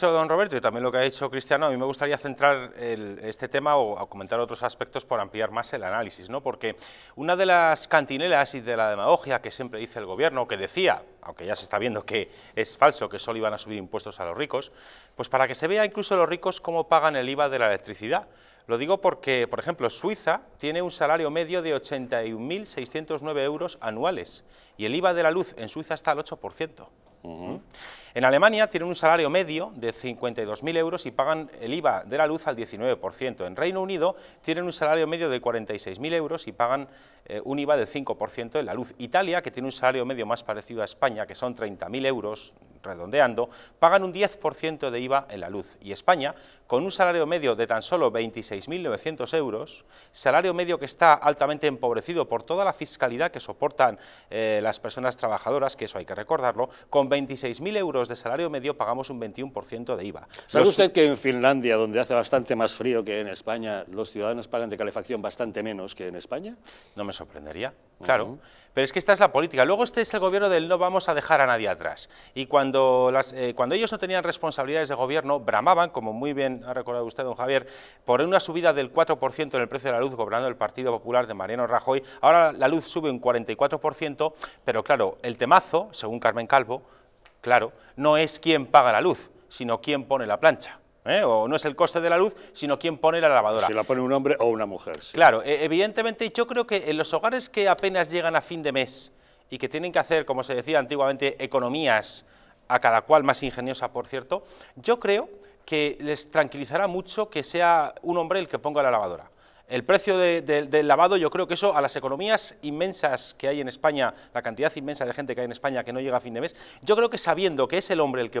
dicho don Roberto y también lo que ha dicho Cristiano, a mí me gustaría centrar este tema o comentar otros aspectos por ampliar más el análisis, ¿no? porque una de las cantinelas y de la demagogia que siempre dice el gobierno, que decía, aunque ya se está viendo que es falso, que solo iban a subir impuestos a los ricos, pues para que se vea incluso los ricos cómo pagan el IVA de la electricidad. Lo digo porque, por ejemplo, Suiza tiene un salario medio de 81.609 euros anuales y el IVA de la luz en Suiza está al 8%. En Alemania tienen un salario medio de 52.000 euros y pagan el IVA de la luz al 19%. En Reino Unido tienen un salario medio de 46.000 euros y pagan eh, un IVA del 5% en la luz. Italia, que tiene un salario medio más parecido a España, que son 30.000 euros, redondeando, pagan un 10% de IVA en la luz. Y España, con un salario medio de tan solo 26.900 euros, salario medio que está altamente empobrecido por toda la fiscalidad que soportan eh, las personas trabajadoras, que eso hay que recordarlo, con 26.000 euros de salario medio pagamos un 21% de IVA. ¿Sabe usted que en Finlandia, donde hace bastante más frío que en España, los ciudadanos pagan de calefacción bastante menos que en España? No me sorprendería, claro. Pero es que esta es la política. Luego este es el gobierno del no vamos a dejar a nadie atrás. Y cuando, eh, cuando ellos no tenían responsabilidades de gobierno, bramaban, como muy bien ha recordado usted, don Javier, por una subida del 4% en el precio de la luz, gobernando el Partido Popular de Mariano Rajoy. Ahora la luz sube un 44%, pero claro, el temazo, según Carmen Calvo, Claro, no es quién paga la luz, sino quién pone la plancha. ¿eh? o no es el coste de la luz, sino quién pone la lavadora. Si la pone un hombre o una mujer. Claro, e, evidentemente yo creo que en los hogares que apenas llegan a fin de mes y que tienen que hacer, como se decía antiguamente, economías, a cada cual más ingeniosa, por cierto, yo creo que les tranquilizará mucho que sea un hombre el que ponga la lavadora. El precio del lavado, yo creo que eso a las economías inmensas que hay en España, la cantidad inmensa de gente que hay en España que no llega a fin de mes, yo creo que sabiendo que es el hombre el que